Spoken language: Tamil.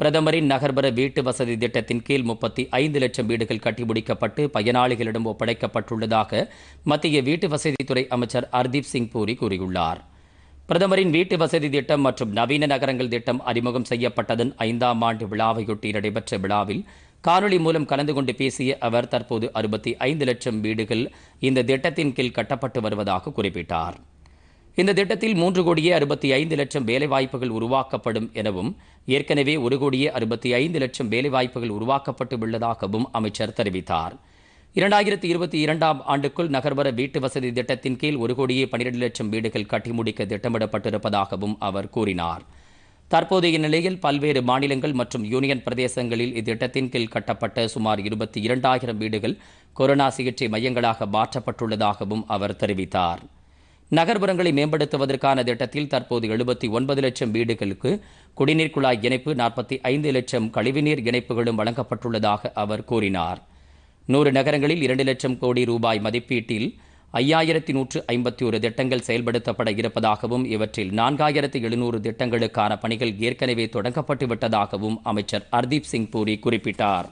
பிரதமரின் நகர்ப்புற வீட்டு வசதி திட்டத்தின் கீழ் முப்பத்தி ஐந்து லட்சம் வீடுகள் முடிக்கப்பட்டு பயனாளிகளிடம் ஒப்படைக்கப்பட்டுள்ளதாக மத்திய வீட்டு வசதித்துறை அமைச்சர் ஹர்தீப் சிங் பூரி கூறியுள்ளார் பிரதமரின் வீட்டு வசதி திட்டம் மற்றும் நவீன நகரங்கள் திட்டம் அறிமுகம் செய்யப்பட்டதன் ஐந்தாம் ஆண்டு விழாவையொட்டி நடைபெற்ற விழாவில் காணொலி மூலம் கலந்து கொண்டு பேசிய அவர் தற்போது அறுபத்தி ஐந்து லட்சம் வீடுகள் இந்த திட்டத்தின் கீழ் கட்டப்பட்டு வருவதாக குறிப்பிட்டார் இந்த திட்டத்தில் மூன்று கோடியே அறுபத்தி ஐந்து லட்சம் வேலைவாய்ப்புகள் உருவாக்கப்படும் எனவும் ஏற்கனவே ஒரு கோடியே அறுபத்தி ஐந்து லட்சம் வேலைவாய்ப்புகள் உருவாக்கப்பட்டு உள்ளதாகவும் அமைச்சர் தெரிவித்தார் இரண்டாயிரத்தி இருபத்தி இரண்டாம் ஆண்டுக்குள் நகர்வர வீட்டு வசதி திட்டத்தின் கீழ் ஒரு கோடியே பனிரெண்டு லட்சம் வீடுகள் கட்டி முடிக்க திட்டமிடப்பட்டிருப்பதாகவும் அவர் கூறினார் தற்போதைய நிலையில் பல்வேறு மாநிலங்கள் மற்றும் யூனியன் பிரதேசங்களில் இத்திட்டத்தின் கீழ் கட்டப்பட்ட சுமார் இருபத்தி இரண்டாயிரம் வீடுகள் கொரோனா சிகிச்சை மையங்களாக மாற்றப்பட்டுள்ளதாகவும் அவர் தெரிவித்தார் நகர்ப்புறங்களை மேம்படுத்துவதற்கான திட்டத்தில் தற்போது எழுபத்தி ஒன்பது லட்சம் வீடுகளுக்கு குடிநீர் குழாய் இணைப்பு நாற்பத்தி ஐந்து லட்சம் கழிவுநீர் இணைப்புகளும் வழங்கப்பட்டுள்ளதாக அவர் கூறினார் நூறு நகரங்களில் இரண்டு லட்சம் கோடி ரூபாய் மதிப்பீட்டில் ஐயாயிரத்தி நூற்று ஐம்பத்தி ஒரு திட்டங்கள் செயல்படுத்தப்பட இருப்பதாகவும் இவற்றில் நான்காயிரத்து எழுநூறு திட்டங்களுக்கான பணிகள் ஏற்கனவே தொடங்கப்பட்டுவிட்டதாகவும் அமைச்சர் ஹர்தீப் சிங் பூரி குறிப்பிட்டார்